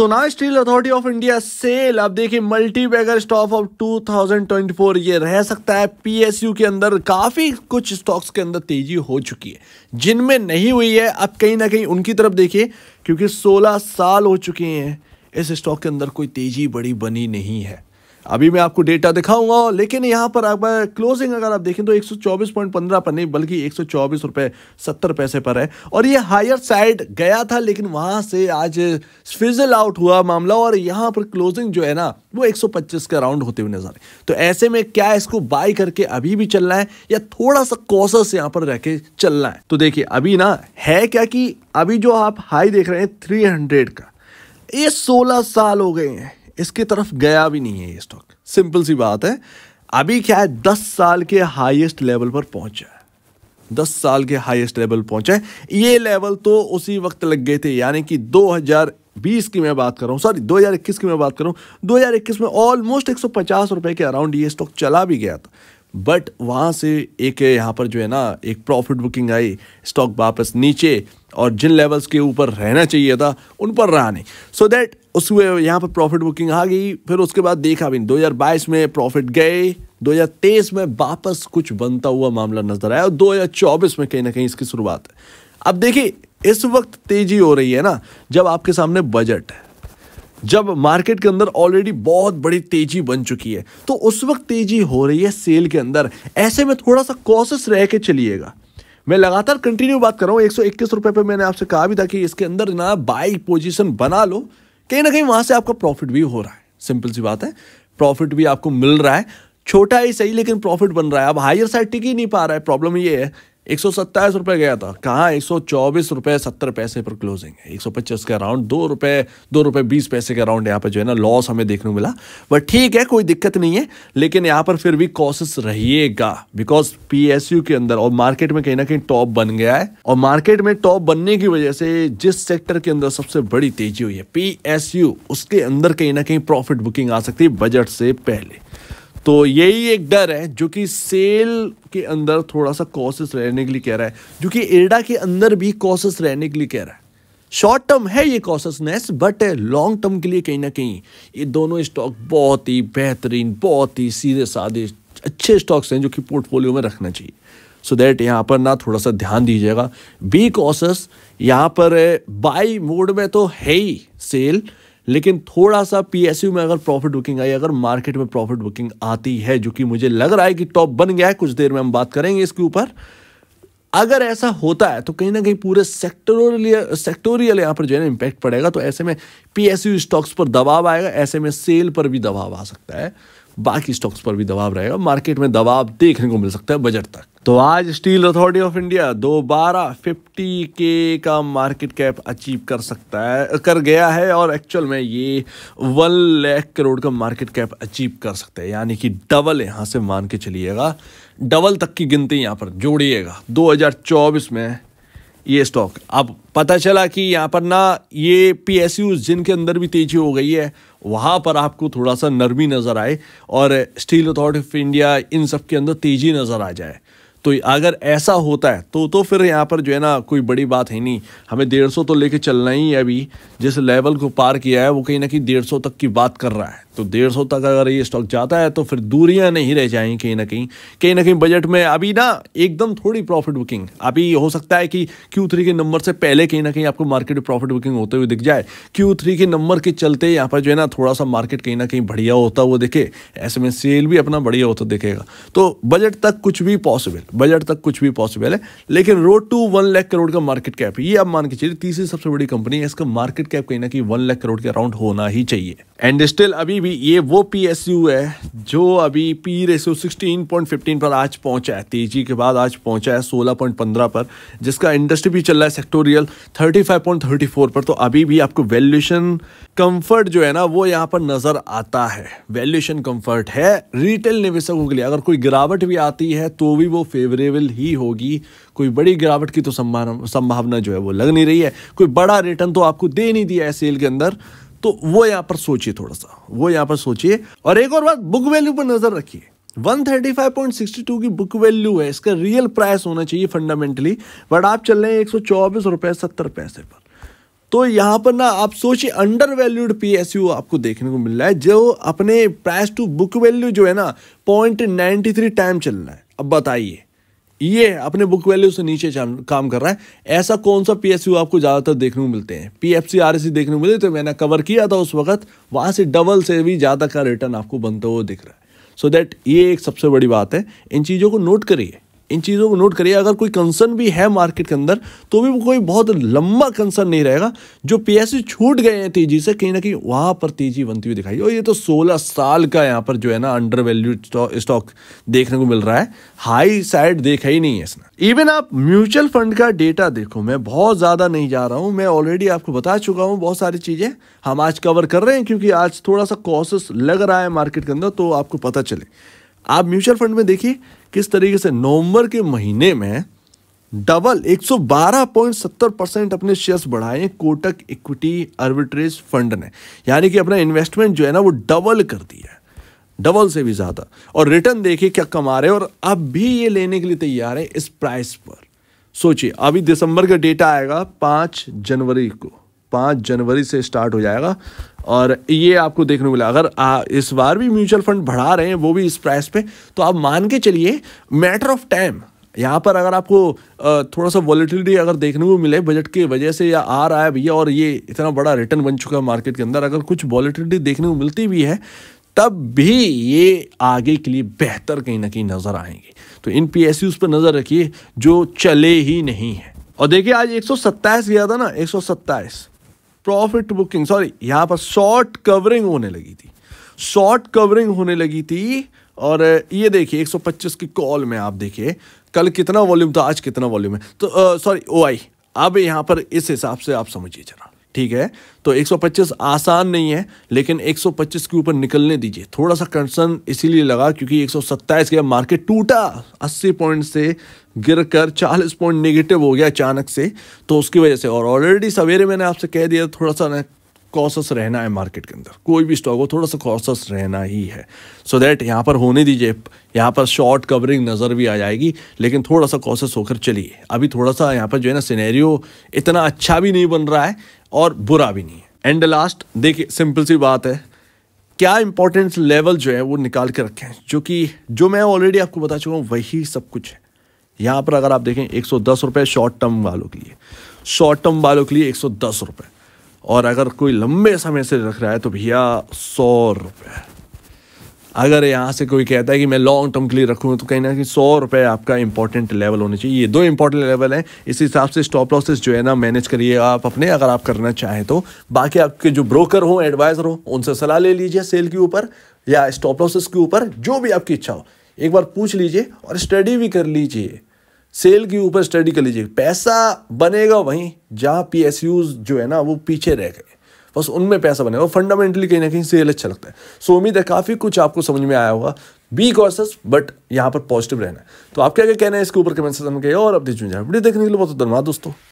सोना steel authority of India SAIL अब देखिए मल्टी बैगर स्टॉक ऑफ 2024 ये रह सकता है पीएसयू के अंदर काफी कुछ स्टॉक्स के अंदर तेजी हो चुकी है जिनमें नहीं हुई है अब कहीं ना कहीं उनकी तरफ देखिए क्योंकि 16 साल हो चुके हैं इस स्टॉक के अंदर कोई तेजी बड़ी बनी नहीं है अभी मैं आपको डेटा दिखाऊंगा लेकिन यहाँ पर अगर क्लोजिंग अगर आप देखें तो 124.15 पर नहीं बल्कि एक रुपए सत्तर पैसे पर है और ये हायर साइड गया था लेकिन वहाँ से आज फिजल आउट हुआ मामला और यहाँ पर क्लोजिंग जो है ना वो 125 का राउंड होते हुए नजर आए तो ऐसे में क्या इसको बाई करके अभी भी चलना है या थोड़ा सा कॉसस यहाँ पर रह के चलना है तो देखिए अभी ना है क्या कि अभी जो आप हाई देख रहे हैं थ्री का ये सोलह साल हो गए हैं इसके तरफ गया भी नहीं है ये स्टॉक सिंपल सी बात है अभी क्या है दस साल के हाईएस्ट लेवल पर पहुंचा है दस साल के हाईएस्ट लेवल पहुंचा है ये लेवल तो उसी वक्त लग गए थे यानी कि 2020 की मैं बात कर रहा हूं सॉरी 2021 की मैं बात कर रहा हूं 2021 में ऑलमोस्ट 150 रुपए के अराउंड ये स्टॉक चला भी गया था बट वहां से एक यहां पर जो है ना एक प्रॉफिट बुकिंग आई स्टॉक वापस नीचे और जिन लेवल्स के ऊपर रहना चाहिए था उन पर रहा नहीं सो so दैट उस यहाँ पर प्रॉफिट बुकिंग आ गई फिर उसके बाद देखा भी 2022 में प्रॉफिट गए 2023 में वापस कुछ बनता हुआ मामला नजर आया और दो में कहीं ना कहीं इसकी शुरुआत है अब देखिए इस वक्त तेजी हो रही है ना जब आपके सामने बजट है जब मार्केट के अंदर ऑलरेडी बहुत बड़ी तेजी बन चुकी है तो उस वक्त तेजी हो रही है सेल के अंदर ऐसे में थोड़ा सा कॉसेस रह के चलिएगा मैं लगातार कंटिन्यू बात कर रहा हूँ एक सौ इक्कीस रुपये पर मैंने आपसे कहा भी था कि इसके अंदर ना बाई पोजिशन बना लो कहीं ना कहीं वहाँ से आपका प्रॉफिट भी हो रहा है सिंपल सी बात है प्रॉफिट भी आपको मिल रहा है छोटा ही सही लेकिन प्रॉफिट बन रहा है अब हायर साइड टिक ही नहीं पा रहा है प्रॉब्लम ये है एक सौ गया था कहाँ एक रुपए सत्तर पैसे पर क्लोजिंग है एक के अराउंड दो रुपए दो रुपए बीस पैसे के अराउंड यहाँ पर जो है ना लॉस हमें देखने को मिला बट ठीक है कोई दिक्कत नहीं है लेकिन यहाँ पर फिर भी कॉशियस रहिएगा बिकॉज पी के अंदर और मार्केट में कहीं ना कहीं टॉप बन गया है और मार्केट में टॉप बनने की वजह से जिस सेक्टर के अंदर सबसे बड़ी तेजी हुई है पी उसके अंदर कहीं ना कहीं प्रॉफिट बुकिंग आ सकती है बजट से पहले तो यही एक डर है जो कि सेल के अंदर थोड़ा सा कॉसेस रहने के लिए कह रहा है जो कि एडा के अंदर भी कॉसेस रहने के लिए कह रहा है शॉर्ट टर्म है ये कॉशसनेस बट लॉन्ग टर्म के लिए कहीं ना कहीं ये दोनों स्टॉक बहुत ही बेहतरीन बहुत ही सीधे साधे अच्छे स्टॉक्स हैं जो कि पोर्टफोलियो में रखना चाहिए सो दैट यहाँ पर ना थोड़ा सा ध्यान दीजिएगा बी कॉशस यहाँ पर बाई मोड में तो है ही सेल लेकिन थोड़ा सा पीएसयू में अगर प्रॉफिट बुकिंग आई अगर मार्केट में प्रॉफिट बुकिंग आती है जो कि मुझे लग रहा है कि टॉप बन गया है कुछ देर में हम बात करेंगे इसके ऊपर अगर ऐसा होता है तो कहीं ना कहीं पूरे सेक्टोरियल सेक्टोरियल यहाँ पर जो है ना इम्पैक्ट पड़ेगा तो ऐसे में पीएसयू स्टॉक्स पर दबाव आएगा ऐसे में सेल पर भी दबाव आ सकता है बाकी स्टॉक्स पर भी दबाव रहेगा मार्केट में दबाव देखने को मिल सकता है बजट तक तो आज स्टील अथॉरिटी ऑफ इंडिया दोबारा 50 के का मार्केट कैप अचीव कर सकता है कर गया है और एक्चुअल में ये वन लाख करोड़ का मार्केट कैप अचीव कर सकता है यानी कि डबल यहाँ से मान के चलिएगा डबल तक की गिनती यहाँ पर जोड़िएगा 2024 में ये स्टॉक अब पता चला कि यहाँ पर ना ये पी एस जिनके अंदर भी तेजी हो गई है वहाँ पर आपको थोड़ा सा नरमी नज़र आए और स्टील अथॉरिटी ऑफ इंडिया इन सब के अंदर तेज़ी नज़र आ जाए तो अगर ऐसा होता है तो तो फिर यहाँ पर जो है ना कोई बड़ी बात है नहीं हमें डेढ़ सौ तो लेके चलना ही है अभी जिस लेवल को पार किया है वो कहीं ना कहीं डेढ़ सौ तक की बात कर रहा है तो डेढ़ सौ तक अगर ये स्टॉक जाता है तो फिर दूरियां नहीं रह जाएंगी कहीं ना कहीं कहीं ना कहीं बजट में अभी ना एकदम थोड़ी प्रॉफिट बुकिंग अभी हो सकता है कि क्यू थ्री के नंबर से पहले कहीं ना कहीं आपको मार्केट प्रॉफिट बुकिंग होते हुए दिख जाए क्यू थ्री के नंबर के चलते यहाँ पर जो है ना थोड़ा सा मार्केट कहीं ना कहीं बढ़िया होता हुआ दिखे ऐसे में सेल भी अपना बढ़िया होता दिखेगा तो बजट तक कुछ भी पॉसिबल बजट तक कुछ भी पॉसिबल है लेकिन road to one lakh crore का मार्केट कैप ये आप मान के चलिए तीसरी सबसे बड़ी कंपनी है इसका मार्केट कैप कहीं ना कहीं वन लाख करोड़ के अराउंड होना ही चाहिए एंड स्टिल अभी भी ये वो पी एस यू है जो अभी P ratio sixteen point fifteen पर आज पहुंचा है तेजी के बाद आज पहुंचा है सोलह पॉइंट पंद्रह पर जिसका इंडस्ट्री भी चल रहा है sectorial thirty five point thirty four पर तो अभी भी आपको वैल्यूशन कंफर्ट जो है ना वो यहाँ पर नज़र आता है वैल्यूशन कंफर्ट है रिटेल निवेशकों के लिए अगर कोई गिरावट भी आती है तो भी वो फेवरेबल ही होगी कोई बड़ी गिरावट की तो संभावना जो है वो लग नहीं रही है कोई बड़ा रिटर्न तो आपको दे नहीं दिया है सेल के अंदर तो वो यहाँ पर सोचिए थोड़ा सा वो यहाँ पर सोचिए और एक और बात बुक वैल्यू पर नजर रखिए 135.62 की बुक वैल्यू है इसका रियल प्राइस होना चाहिए फंडामेंटली बट आप चल रहे हैं एक सौ चौबीस सत्तर पैसे पर तो यहाँ पर ना आप सोचिए अंडर वैल्यूड पी आपको देखने को मिल रहा है जो अपने प्राइस टू बुक वैल्यू जो है ना पॉइंट नाइन्टी थ्री टाइम चल रहा है अब बताइए ये अपने बुक वैल्यू से नीचे काम कर रहा है ऐसा कौन सा पी आपको ज़्यादातर देखने को मिलते हैं पी एफ e देखने को मिले तो मैंने कवर किया था उस वक्त वहाँ से डबल से भी ज़्यादा का रिटर्न आपको बनता हुआ दिख रहा है सो so दैट ये एक सबसे बड़ी बात है इन चीज़ों को नोट करिए इन चीज़ों को नोट करिए अगर कोई कंसर्न भी है मार्केट के अंदर तो भी कोई बहुत लंबा कंसर्न नहीं रहेगा जो पी छूट गए हैं तेजी से कहीं ना कहीं वहाँ पर तेजी बनती हुई दिखाई और ये तो सोलह साल का यहाँ पर जो है ना अंडर वैल्यूड स्टॉक देखने को मिल रहा है हाई साइड देखा ही नहीं है इसने इवन आप म्यूचुअल फंड का डेटा देखो मैं बहुत ज़्यादा नहीं जा रहा हूँ मैं ऑलरेडी आपको बता चुका हूँ बहुत सारी चीज़ें हम आज कवर कर रहे हैं क्योंकि आज थोड़ा सा कॉसेस लग रहा है मार्केट के अंदर तो आपको पता चले आप म्यूचुअल फंड में देखिए किस तरीके से नवंबर के महीने में डबल 112.70 परसेंट अपने शेयर्स बढ़ाए कोटक इक्विटी आर्बिट्रेज फंड ने यानी कि अपना इन्वेस्टमेंट जो है ना वो डबल कर दिया डबल से भी ज़्यादा और रिटर्न देखिए क्या कमा रहे और अब भी ये लेने के लिए तैयार है इस प्राइस पर सोचिए अभी दिसंबर का डेटा आएगा पांच जनवरी को पाँच जनवरी से स्टार्ट हो जाएगा और ये आपको देखने को मिला अगर आ, इस बार भी म्यूचुअल फंड बढ़ा रहे हैं वो भी इस प्राइस पे तो आप मान के चलिए मैटर ऑफ टाइम यहाँ पर अगर आपको थोड़ा सा वॉलीटिलिटी अगर देखने को मिले बजट की वजह से या आ रहा है भैया और ये इतना बड़ा रिटर्न बन चुका है मार्केट के अंदर अगर कुछ वॉलीटिलिटी देखने को मिलती भी है तब भी ये आगे के लिए बेहतर कहीं ना कहीं नज़र आएंगे तो इन पी एस पर नज़र रखिए जो चले ही नहीं है और देखिए आज एक गया था ना एक प्रॉफिट बुकिंग सॉरी यहाँ पर शॉर्ट कवरिंग होने लगी थी शॉर्ट कवरिंग होने लगी थी और ये देखिए 125 की कॉल में आप देखिए कल कितना वॉल्यूम था आज कितना वॉल्यूम है तो सॉरी ओ आई अब यहाँ पर इस हिसाब से आप समझिए जरा ठीक है तो 125 आसान नहीं है लेकिन 125 के ऊपर निकलने दीजिए थोड़ा सा कंसर्न इसीलिए लगा क्योंकि एक सौ के मार्केट टूटा 80 पॉइंट से गिर कर चालीस पॉइंट नेगेटिव हो गया अचानक से तो उसकी वजह से और ऑलरेडी सवेरे मैंने आपसे कह दिया थोड़ा सा ना कॉसस रहना है मार्केट के अंदर कोई भी स्टॉक हो थोड़ा सा कॉसस रहना ही है सो so दैट यहाँ पर होने दीजिए यहाँ पर शॉर्ट कवरिंग नज़र भी आ जाएगी लेकिन थोड़ा सा कॉसस होकर चलिए अभी थोड़ा सा यहाँ पर जो है ना सिनेरियो इतना अच्छा भी नहीं बन रहा है और बुरा भी नहीं है एंड लास्ट देखिए सिंपल सी बात है क्या इंपॉर्टेंस लेवल जो है वो निकाल के रखें जो कि जो मैं ऑलरेडी आपको बता चुका हूँ वही सब कुछ है यहाँ पर अगर आप देखें एक सौ शॉर्ट टर्म वालों के लिए शॉर्ट टर्म वालों के लिए एक सौ और अगर कोई लंबे समय से रख रहा है तो भैया सौ रुपये अगर यहाँ से कोई कहता है कि मैं लॉन्ग टर्म के लिए रखूँ तो कहीं ना कहीं सौ रुपये आपका इंपॉर्टेंट लेवल होना चाहिए ये दो इंपॉर्टेंट लेवल हैं इस हिसाब से स्टॉप लॉसेस जो है ना मैनेज करिए आप अपने अगर आप करना चाहें तो बाकी आपके जो ब्रोकर हो एडवाइज़र हो उनसे सलाह ले लीजिए सेल के ऊपर या स्टॉप लॉसेस के ऊपर जो भी आपकी इच्छा हो एक बार पूछ लीजिए और स्टडी भी कर लीजिए सेल के ऊपर स्टडी कर लीजिए पैसा बनेगा वहीं जहाँ पी जो है ना वो पीछे रह गए बस उनमें पैसा बनेगा फंडामेंटली कहीं ना कहीं सेल अच्छा लगता है सो उम्मीद है काफ़ी कुछ आपको समझ में आया होगा बी कॉसेस बट यहाँ पर पॉजिटिव रहना है तो आप क्या क्या कहना है इसके ऊपर कमेंट सेक्शन में और अपडेट जाए वीडियो देखने के लिए बहुत धन्यवाद दोस्तों